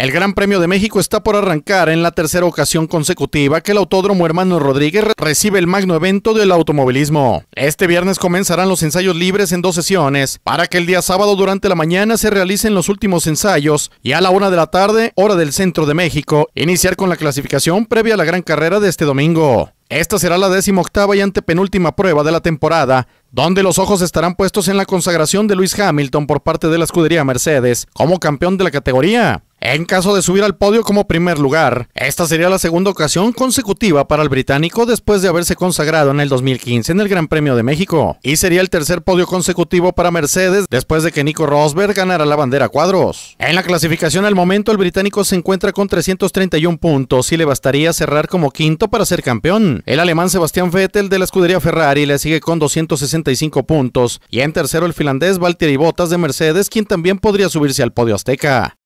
El Gran Premio de México está por arrancar en la tercera ocasión consecutiva que el Autódromo Hermano Rodríguez recibe el magno evento del automovilismo. Este viernes comenzarán los ensayos libres en dos sesiones, para que el día sábado durante la mañana se realicen los últimos ensayos y a la una de la tarde, hora del centro de México, iniciar con la clasificación previa a la gran carrera de este domingo. Esta será la decimoctava y antepenúltima prueba de la temporada, donde los ojos estarán puestos en la consagración de Luis Hamilton por parte de la escudería Mercedes como campeón de la categoría. En caso de subir al podio como primer lugar, esta sería la segunda ocasión consecutiva para el británico después de haberse consagrado en el 2015 en el Gran Premio de México, y sería el tercer podio consecutivo para Mercedes después de que Nico Rosberg ganara la bandera cuadros. En la clasificación al momento, el británico se encuentra con 331 puntos y le bastaría cerrar como quinto para ser campeón. El alemán Sebastián Vettel de la escudería Ferrari le sigue con 265 puntos y en tercero el finlandés Valtteri Bottas de Mercedes, quien también podría subirse al podio azteca.